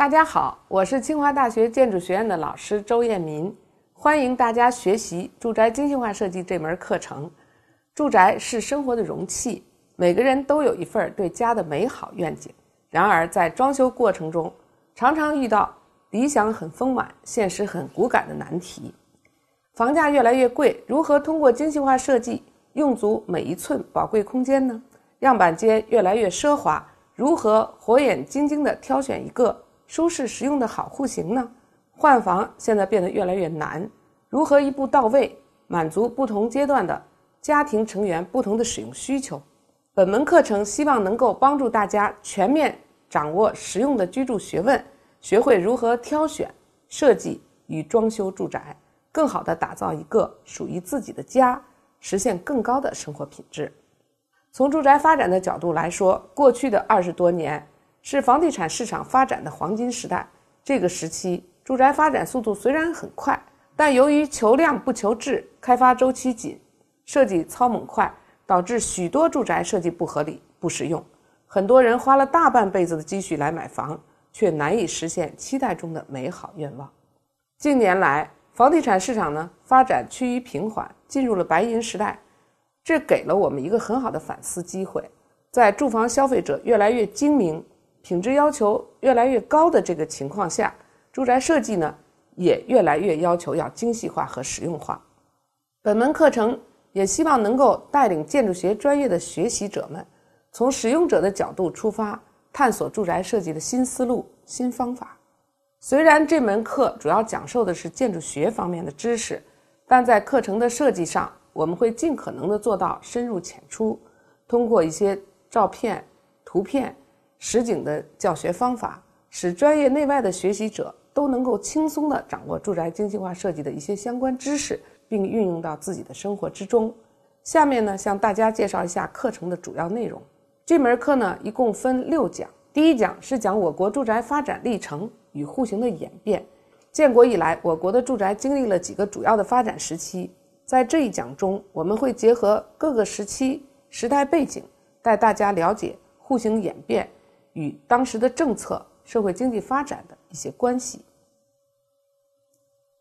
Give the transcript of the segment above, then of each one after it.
大家好，我是清华大学建筑学院的老师周艳民，欢迎大家学习住宅精细化设计这门课程。住宅是生活的容器，每个人都有一份对家的美好愿景。然而，在装修过程中，常常遇到理想很丰满、现实很骨感的难题。房价越来越贵，如何通过精细化设计用足每一寸宝贵空间呢？样板间越来越奢华，如何火眼金睛的挑选一个？舒适实用的好户型呢？换房现在变得越来越难，如何一步到位满足不同阶段的家庭成员不同的使用需求？本门课程希望能够帮助大家全面掌握实用的居住学问，学会如何挑选、设计与装修住宅，更好地打造一个属于自己的家，实现更高的生活品质。从住宅发展的角度来说，过去的二十多年。是房地产市场发展的黄金时代。这个时期，住宅发展速度虽然很快，但由于求量不求质，开发周期紧，设计操猛快，导致许多住宅设计不合理、不实用。很多人花了大半辈子的积蓄来买房，却难以实现期待中的美好愿望。近年来，房地产市场呢发展趋于平缓，进入了白银时代，这给了我们一个很好的反思机会。在住房消费者越来越精明。品质要求越来越高的这个情况下，住宅设计呢也越来越要求要精细化和实用化。本门课程也希望能够带领建筑学专业的学习者们，从使用者的角度出发，探索住宅设计的新思路、新方法。虽然这门课主要讲授的是建筑学方面的知识，但在课程的设计上，我们会尽可能的做到深入浅出，通过一些照片、图片。实景的教学方法，使专业内外的学习者都能够轻松地掌握住宅精细化设计的一些相关知识，并运用到自己的生活之中。下面呢，向大家介绍一下课程的主要内容。这门课呢，一共分六讲。第一讲是讲我国住宅发展历程与户型的演变。建国以来，我国的住宅经历了几个主要的发展时期。在这一讲中，我们会结合各个时期时代背景，带大家了解户型演变。与当时的政策、社会经济发展的一些关系。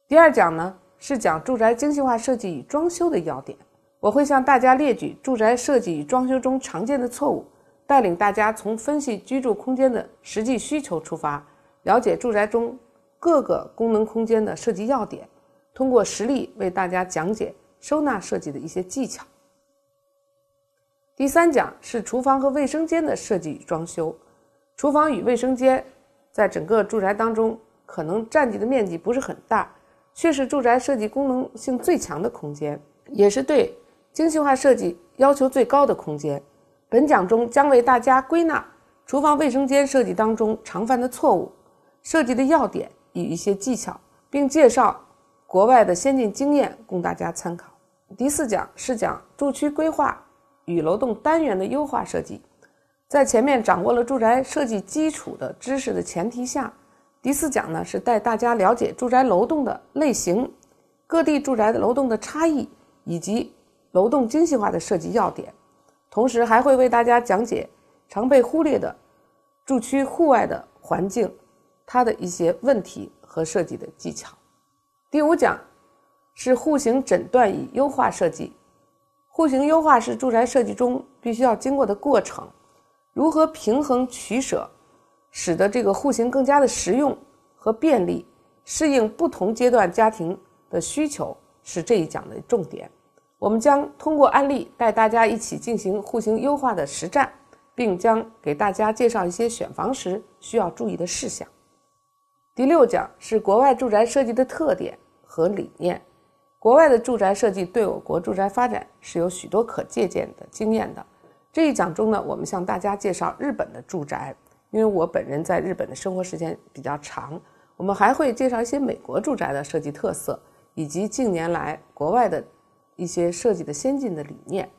第二讲呢是讲住宅精细化设计与装修的要点，我会向大家列举住宅设计与装修中常见的错误，带领大家从分析居住空间的实际需求出发，了解住宅中各个功能空间的设计要点，通过实例为大家讲解收纳设计的一些技巧。第三讲是厨房和卫生间的设计与装修。厨房与卫生间，在整个住宅当中可能占据的面积不是很大，却是住宅设计功能性最强的空间，也是对精细化设计要求最高的空间。本讲中将为大家归纳厨房、卫生间设计当中常犯的错误、设计的要点与一些技巧，并介绍国外的先进经验供大家参考。第四讲是讲住区规划与楼栋单元的优化设计。在前面掌握了住宅设计基础的知识的前提下，第四讲呢是带大家了解住宅楼栋的类型，各地住宅楼栋的差异，以及楼栋精细化的设计要点。同时还会为大家讲解常被忽略的住区户外的环境，它的一些问题和设计的技巧。第五讲是户型诊断与优化设计，户型优化是住宅设计中必须要经过的过程。如何平衡取舍，使得这个户型更加的实用和便利，适应不同阶段家庭的需求，是这一讲的重点。我们将通过案例带大家一起进行户型优化的实战，并将给大家介绍一些选房时需要注意的事项。第六讲是国外住宅设计的特点和理念。国外的住宅设计对我国住宅发展是有许多可借鉴的经验的。这一讲中呢，我们向大家介绍日本的住宅，因为我本人在日本的生活时间比较长，我们还会介绍一些美国住宅的设计特色，以及近年来国外的一些设计的先进的理念。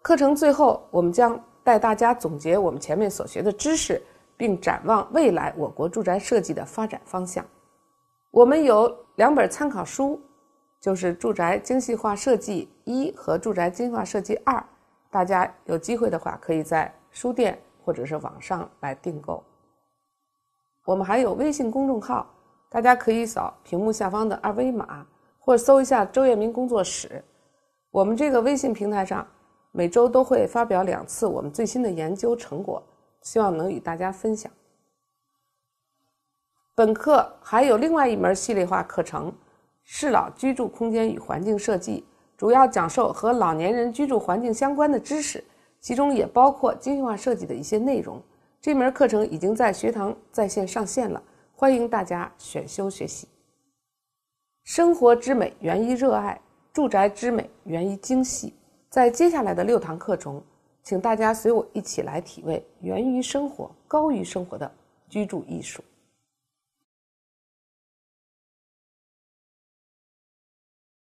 课程最后，我们将带大家总结我们前面所学的知识，并展望未来我国住宅设计的发展方向。我们有两本参考书，就是《住宅精细化设计一》和《住宅精细化设计二》。大家有机会的话，可以在书店或者是网上来订购。我们还有微信公众号，大家可以扫屏幕下方的二维码，或搜一下“周跃明工作室”。我们这个微信平台上，每周都会发表两次我们最新的研究成果，希望能与大家分享。本课还有另外一门系列化课程——适老居住空间与环境设计。主要讲授和老年人居住环境相关的知识，其中也包括精细化设计的一些内容。这门课程已经在学堂在线上线了，欢迎大家选修学习。生活之美源于热爱，住宅之美源于精细。在接下来的六堂课中，请大家随我一起来体味源于生活、高于生活的居住艺术。